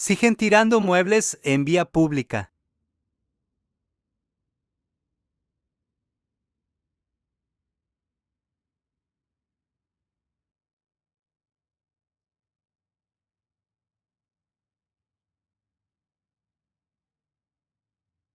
Siguen tirando muebles en vía pública.